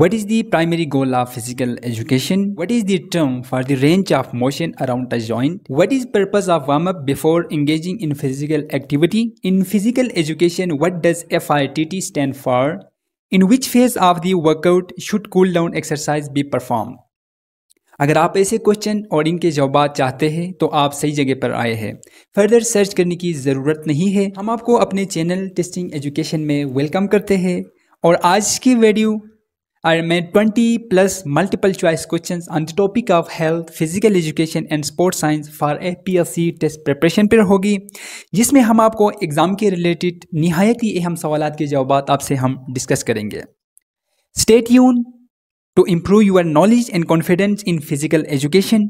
What is the primary goal of physical education? What is the term for the range of motion around a joint? What is purpose of warm-up before engaging in physical activity? In physical education, what does FITT stand for? In which phase of the workout should cool down exercise be performed? अगर आप ऐसे question और इनके जवाब चाहते हैं तो आप सही जगह पर आए हैं फर्दर सर्च करने की ज़रूरत नहीं है हम आपको अपने चैनल टेस्टिंग एजुकेशन में वेलकम करते हैं और आज की video I made 20 plus multiple choice questions on the topic of health, physical education and sports science for A P S C test preparation पर होगी जिसमें हम आपको एग्ज़ाम के रिलेटेड नहायत ही अहम सवाल के जवाब आपसे हम डिस्कस करेंगे स्टेट यून to improve your knowledge and confidence in physical education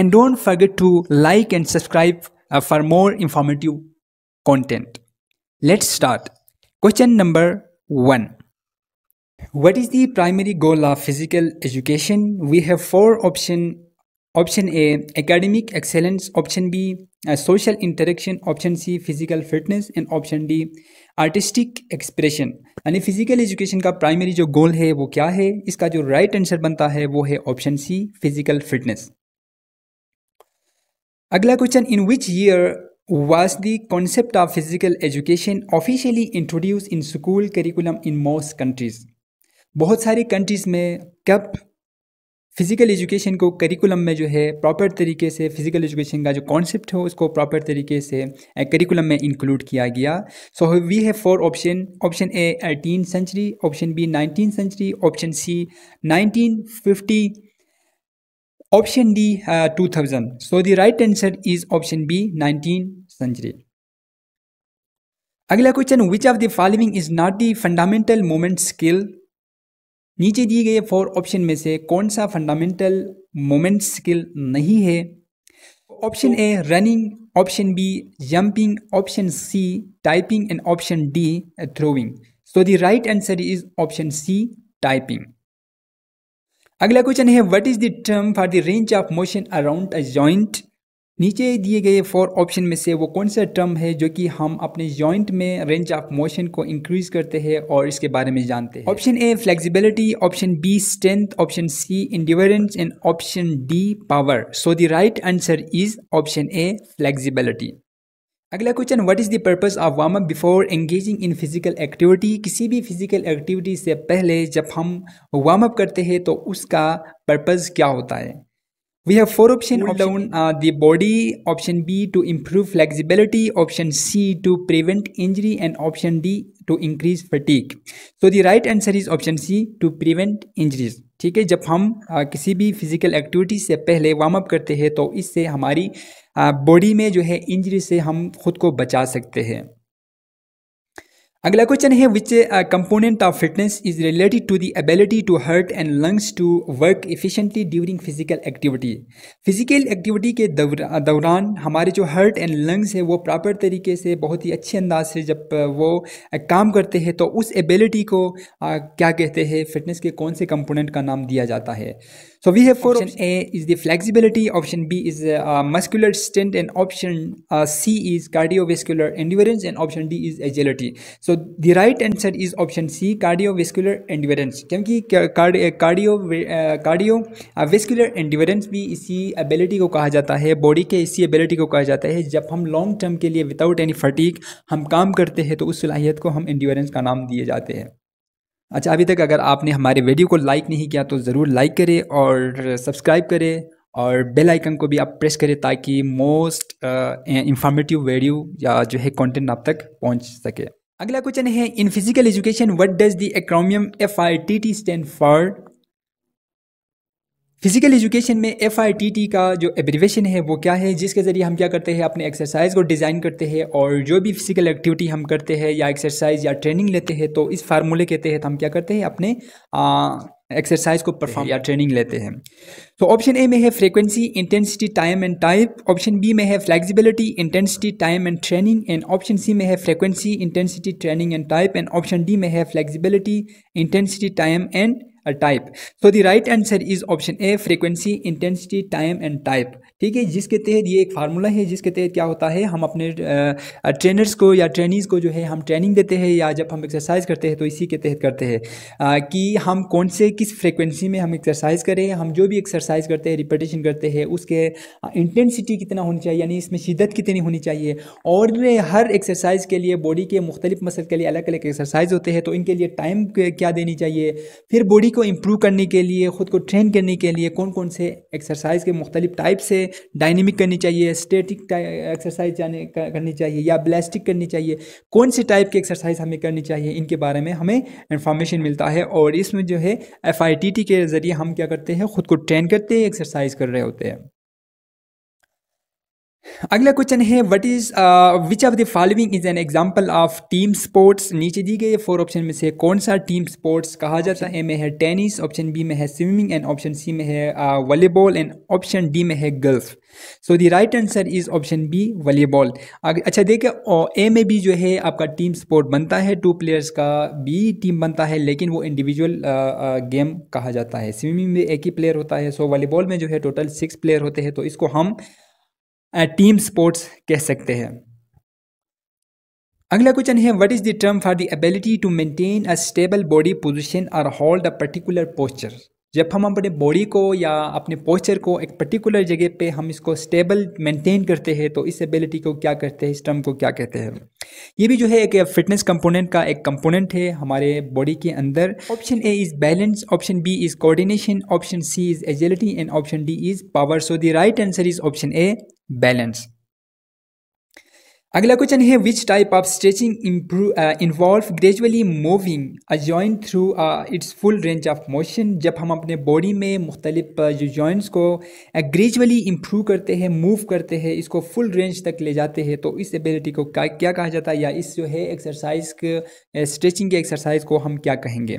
and don't forget to like and subscribe uh, for more informative content let's start question number 1 What is the primary goal of physical education? We have four option Option A, academic excellence. Option B, social interaction. Option C, physical fitness. And option D, artistic expression यानी physical education का primary जो goal है वो क्या है इसका जो right right answer बनता है वो है ऑप्शन सी फिजिकल फिटनेस अगला question in which year was the concept of physical education officially introduced in school curriculum in most countries बहुत सारी कंट्रीज़ में कब फिज़िकल एजुकेशन को करिकुलम में जो है प्रॉपर तरीके से फिज़िकल एजुकेशन का जो कॉन्सेप्ट है उसको प्रॉपर तरीके से करिकुलम में इंक्लूड किया गया so we have four option option A eighteen century option B nineteen century option C nineteen fifty option D two thousand so the right answer is option B nineteen century अगला question which of the following is not the fundamental moment skill नीचे दिए गए four option में से कौन सा fundamental moment skill नहीं है option A running option B jumping option C typing and option D throwing so the right answer is option C typing अगला क्वेश्चन है what is the term for the range of motion around a joint नीचे दिए गए four option में से वो कौन सा टर्म है जो कि हम अपने जॉइंट में रेंज ऑफ मोशन को इंक्रीज करते हैं और इसके बारे में जानते हैं option A flexibility option B strength option C endurance and option D power so the right answer is option A flexibility अगला question what is the purpose of warm up before engaging in physical activity किसी भी physical activity से पहले जब हम warm up करते हैं तो उसका पर्पस क्या होता है We have four options, option down uh, the body, option B to improve flexibility, option C to prevent injury and option D to increase fatigue. So the right answer is option C to prevent injuries. ठीक है जब हम आ, किसी भी physical activity से पहले warm up करते हैं तो इससे हमारी बॉडी में जो है इंजरी से हम खुद को बचा सकते हैं अगला क्वेश्चन है which component of fitness is related to the ability to heart and lungs to work efficiently during physical activity physical activity के uh, दौरान हमारे जो हर्ट एंड लंग्स है वो प्रॉपर तरीके से बहुत ही अच्छे अंदाज से जब uh, वो uh, काम करते हैं तो उस एबिलिटी को क्या कहते हैं फिटनेस के कौन से कंपोनेंट का नाम दिया जाता है So we have four. Option op A is the flexibility. Option B is the uh, muscular strength, and option uh, C is cardiovascular endurance, and option D is agility. So the right answer is option C, cardiovascular endurance. क्योंकि cardio cardio vascular endurance भी इसी ability को कहा जाता है body के इसी ability को कहा जाता है जब हम long term के लिए without any fatigue हम काम करते हैं तो उस सलाहियत को हम endurance का नाम दिए जाते हैं अच्छा अभी तक अगर आपने हमारे वीडियो को लाइक नहीं किया तो ज़रूर लाइक करें और सब्सक्राइब करें और बेल आइकन को भी आप प्रेस करें ताकि मोस्ट इंफॉर्मेटिव वीडियो या जो है कंटेंट आप तक पहुंच सके अगला क्वेश्चन है in physical education what does the acronym F I T T stand for physical education में एफ आई टी टी का जो एब्रिवेशन है वो क्या है जिसके ज़रिए हम क्या करते हैं अपने एक्सरसाइज को डिज़ाइन करते हैं और जो भी फिजिकल एक्टिविटी हम करते हैं या एक्सरसाइज या ट्रेनिंग लेते हैं तो इस फार्मूले के तहत हम क्या करते हैं अपने एक्सरसाइज को परफॉर्म या ट्रेनिंग लेते हैं तो ऑप्शन ए में है frequency intensity time and type option B में है flexibility intensity time and training and option C में है frequency intensity training and type and option D में है flexibility intensity time and type so the right answer is option A frequency intensity time and type ठीक है जिसके तहत ये एक फार्मूला है जिसके तहत क्या होता है हम अपने ट्रेनर्स को या ट्रेनिंग को जो है हम ट्रेनिंग देते हैं या जब हम एक्सरसाइज करते हैं तो इसी के तहत करते हैं कि हम कौन से किस फ्रिक्वेंसी में हम एक्सरसाइज करें हम जो भी एक्सरसाइज करते हैं रिपीटेशन करते हैं उसके इंटेंसिटी कितना होनी चाहिए यानी इसमें शिदत कितनी होनी चाहिए और हर एक्सरसाइज के लिए बॉडी के मुख्तलिफ मसल के लिए अलग अलग एक्सरसाइज होते हैं तो इनके लिए टाइम क्या देनी चाहिए फिर बॉडी को इम्प्रूव करने के लिए ख़ुद को ट्रेन करने के लिए कौन कौन से एक्सरसाइज के मुख्तलिफ टाइप से डायनेमिक करनी चाहिए स्टेटिक एक्सरसाइज जाने करनी चाहिए या ब्लास्टिक करनी चाहिए कौन सी टाइप की एक्सरसाइज हमें करनी चाहिए इनके बारे में हमें इन्फॉर्मेशन मिलता है और इसमें जो है एफ के ज़रिए हम क्या करते हैं ख़ुद को ट्रेन करते हैं एक्सरसाइज कर रहे होते हैं अगला क्वेश्चन है what is which of the following is an example of team sports नीचे दी गई फोर ऑप्शन में से कौन सा टीम स्पोर्ट्स कहा जाता है ए में है टेनिस ऑप्शन बी में है स्विमिंग एंड ऑप्शन सी में है वॉलीबॉल एंड ऑप्शन डी में है golf so the right answer is option B volleyball अच्छा देखिए ए में भी जो है आपका टीम स्पोर्ट बनता है टू प्लेयर्स का भी टीम बनता है लेकिन वो इंडिविजुअल गेम uh, uh, कहा जाता है स्विमिंग में एक ही प्लेयर होता है सो so, वॉलीबॉल में जो है टोटल सिक्स प्लेयर होते हैं तो इसको हम टीम स्पोर्ट्स कह सकते हैं अगला क्वेश्चन है what is the term for the ability to maintain a stable body position और होल्ड अ पर्टिकुलर पोस्चर जब हम अपने बॉडी को या अपने पोस्चर को एक पर्टिकुलर जगह पे हम इसको स्टेबल मेंटेन करते हैं तो इस एबिलिटी को क्या कहते हैं इस टर्म को क्या कहते हैं ये भी जो है एक फिटनेस कंपोनेंट का एक कंपोनेंट है हमारे बॉडी के अंदर option A is balance option B is coordination option C is agility and option D is power so the right answer is option A balance अगला क्वेश्चन है which type of stretching involve gradually moving a joint through its full range of motion जब हम अपने body में मुख्तलिफ uh, जो joints को gradually uh, improve करते हैं मूव करते हैं इसको फुल रेंज तक ले जाते हैं तो इस एबिलिटी को क्या क्या कहा जाता है या इस जो है एक्सरसाइज के स्ट्रेचिंग uh, के एक्सरसाइज को हम क्या कहेंगे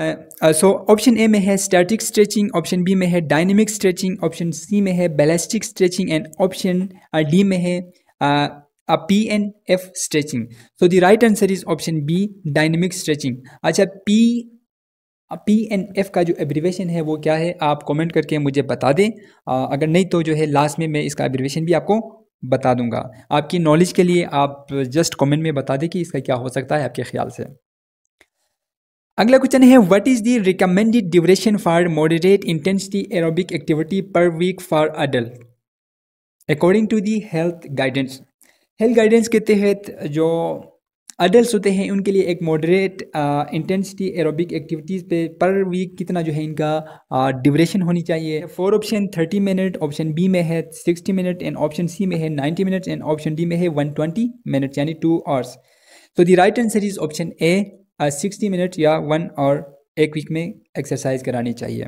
सो ऑप्शन ए में है स्टैटिक स्ट्रेचिंग ऑप्शन बी में है डायनेमिक स्ट्रेचिंग ऑप्शन सी में है ballistic stretching and option D में है P N F stretching so the right answer is option B b stretching अच्छा पी पी एन एफ का जो एब्रिवेशन है वो क्या है आप कमेंट करके मुझे बता दें आ, uh, अगर नहीं तो जो है लास्ट में मैं इसका एब्रिवेशन भी आपको बता दूंगा आपकी नॉलेज के लिए आप जस्ट कमेंट में बता दें कि इसका क्या हो सकता है आपके ख्याल से अगला क्वेश्चन है what is the recommended duration for moderate intensity aerobic activity per week for adult according to the health guidance health guidance के तहत जो अडल्ट होते हैं उनके लिए एक मॉडरेट इंटेंसिटी एरोबिक एक्टिविटीज़ पे पर वीक कितना जो है इनका ड्यूरेशन होनी चाहिए four option thirty minute option B में है sixty minute and option C में है ninety minute and option D में है वन ट्वेंटी मिनट यानी टू आवर्स तो the right answer is option A sixty minute या वन और एक वीक में एक्सरसाइज करानी चाहिए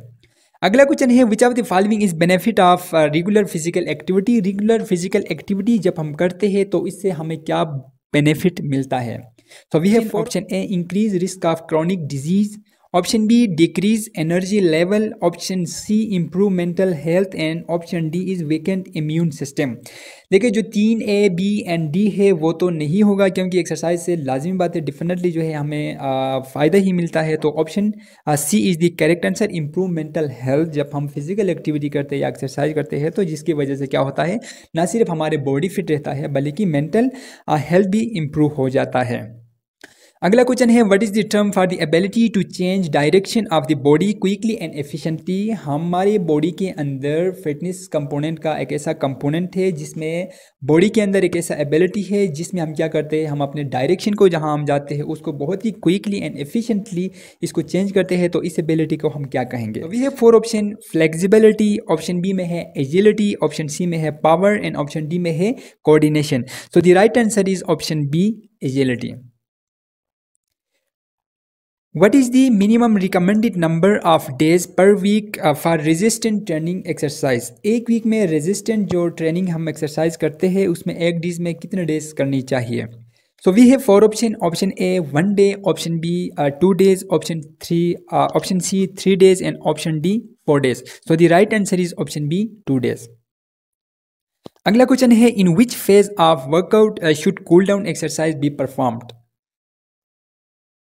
अगला क्वेश्चन है which of the following is benefit of regular physical activity regular physical activity जब हम करते हैं तो इससे हमें क्या बेनिफिट मिलता है so we have option A increase risk of chronic disease option B decrease energy level option C improve mental health and option D is weakened immune system देखिए जो तीन ए बी एंड डी है वो तो नहीं होगा क्योंकि exercise से लाजमी बात है डेफिनेटली जो है हमें फ़ायदा ही मिलता है तो option C is the correct answer improve mental health जब हम फिजिकल एक्टिविटी करते हैं या एक्सरसाइज करते हैं तो जिसकी वजह से क्या होता है ना सिर्फ हमारे बॉडी फिट रहता है बल्कि मेंटल हेल्थ भी इम्प्रूव हो जाता है अगला क्वेश्चन है what is the term for the ability to change direction of the body quickly and efficiently हमारे बॉडी के अंदर फिटनेस कंपोनेंट का एक ऐसा कंपोनेंट है जिसमें बॉडी के अंदर एक ऐसा एबिलिटी है जिसमें हम क्या करते हैं हम अपने डायरेक्शन को जहां हम जाते हैं उसको बहुत ही क्विकली एंड एफिशिएंटली इसको चेंज करते हैं तो इस एबिलिटी को हम क्या कहेंगे अभी तो है four option flexibility option B में है एजिलिटी ऑप्शन सी में है पावर एंड ऑप्शन डी में है coordination so the right answer is option B agility What is the minimum recommended number of days per week for resistant training exercise? एक week में resistant जो training हम exercise करते हैं उसमें एक डेज में कितने days करनी चाहिए So we have four option. Option A one day, option B uh, two days, option three, uh, option C three days, and option D four days. So the right answer is option B two days. अगला question है in which phase of workout should cool down exercise be performed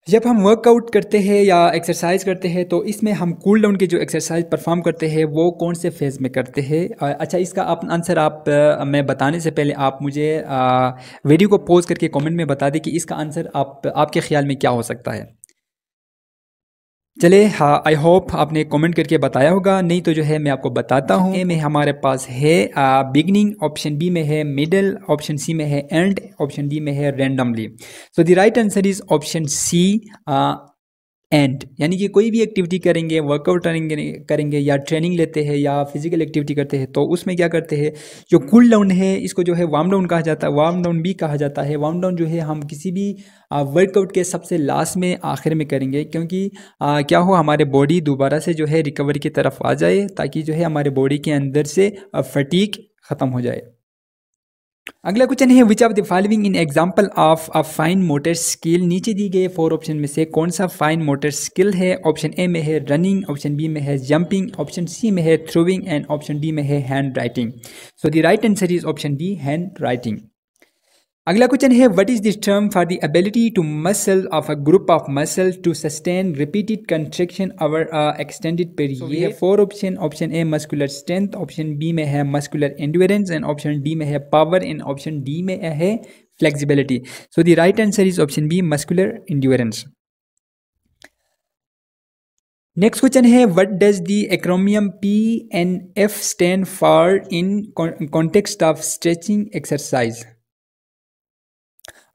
जब हम workout करते हैं या exercise करते हैं तो इसमें हम कूल डाउन की जो एक्सरसाइज परफॉर्म करते हैं वो कौन से फेज़ में करते हैं अच्छा इसका आप आंसर आप मैं बताने से पहले आप मुझे वीडियो को पोज करके कमेंट में बता दें कि इसका आंसर आप आपके ख्याल में क्या हो सकता है चले हाँ आई होप आपने कमेंट करके बताया होगा नहीं तो जो है मैं आपको बताता हूँ ए में हमारे पास है बिगनिंग ऑप्शन बी में है मिडल ऑप्शन सी में है एंड ऑप्शन डी में है randomly so the right answer is option C end यानी कि कोई भी एक्टिविटी करेंगे वर्कआउट करेंगे करेंगे या ट्रेनिंग लेते हैं या फिजिकल एक्टिविटी करते हैं तो उसमें क्या करते हैं जो कूल डाउन है इसको जो है वार्म डाउन कहा जाता है वार्म डाउन भी कहा जाता है वार्म डाउन जो है हम किसी भी वर्कआउट के सबसे लास्ट में आखिर में करेंगे क्योंकि आ, क्या हो हमारे बॉडी दोबारा से जो है रिकवरी की तरफ आ जाए ताकि जो है हमारे बॉडी के अंदर से फटीक ख़त्म हो जाए अगला क्वेश्चन है which are the following in example of a fine motor skill नीचे दी गए फोर ऑप्शन में से कौन सा फाइन मोटर स्किल है ऑप्शन ए में है रनिंग ऑप्शन बी में है जंपिंग ऑप्शन सी में है थ्रोइंग एंड ऑप्शन डी में है handwriting so the right answer is option D handwriting अगला क्वेश्चन है what is this term for the ability to muscle of a group of muscle to sustain repeated construction over extended period ये four option option A muscular strength option B में है muscular endurance and option D में है power and option D में है flexibility so the right answer is option B muscular endurance next question है what does the acronym P and F stand for in context of stretching exercise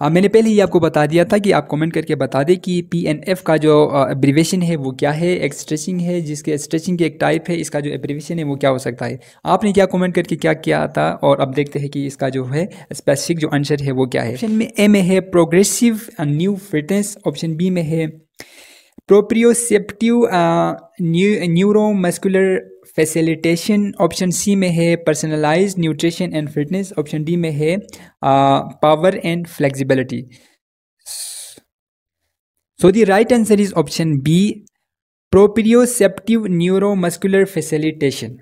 आ, मैंने पहले ही आपको बता दिया था कि आप कमेंट करके बता दें कि पी एन एफ का जो एब्रीवेशन है वो क्या है एक स्ट्रेचिंग है जिसके स्ट्रेचिंग की एक टाइप है इसका जो एब्रीवेशन है वो क्या हो सकता है आपने क्या कमेंट करके क्या किया था और अब देखते हैं कि इसका जो है स्पेसिफिक जो आंसर है वो क्या है ऑप्शन में ए में है progressive new fitness option B में है proprioceptive neuromuscular facilitation option C में है personalize nutrition and fitness option D में है power and flexibility so the right answer is option B proprioceptive neuromuscular facilitation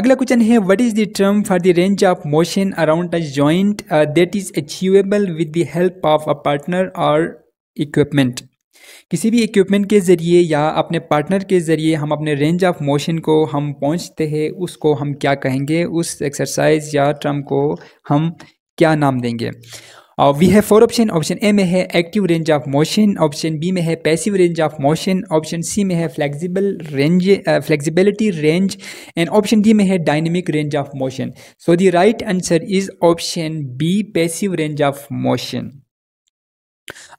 अगला क्वेश्चन है what is the term for the range of motion around a joint that is achievable with the help of a partner और equipment किसी भी equipment के ज़रिए या अपने partner के ज़रिए हम अपने रेंज ऑफ मोशन को हम पहुंचते हैं उसको हम क्या कहेंगे उस एक्सरसाइज या टर्म को हम क्या नाम देंगे और वी है फोर ऑप्शन ऑप्शन ए में है active range of motion option B में है passive range of motion option C में है flexible range flexibility range and option D में है dynamic range of motion so the right answer is option B passive range of motion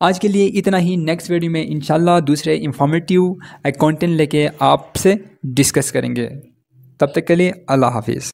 आज के लिए इतना ही नेक्स्ट वीडियो में इंशाल्लाह दूसरे इंफॉर्मेटिव कंटेंट लेके आपसे डिस्कस करेंगे तब तक के लिए अल्लाह हाफिज़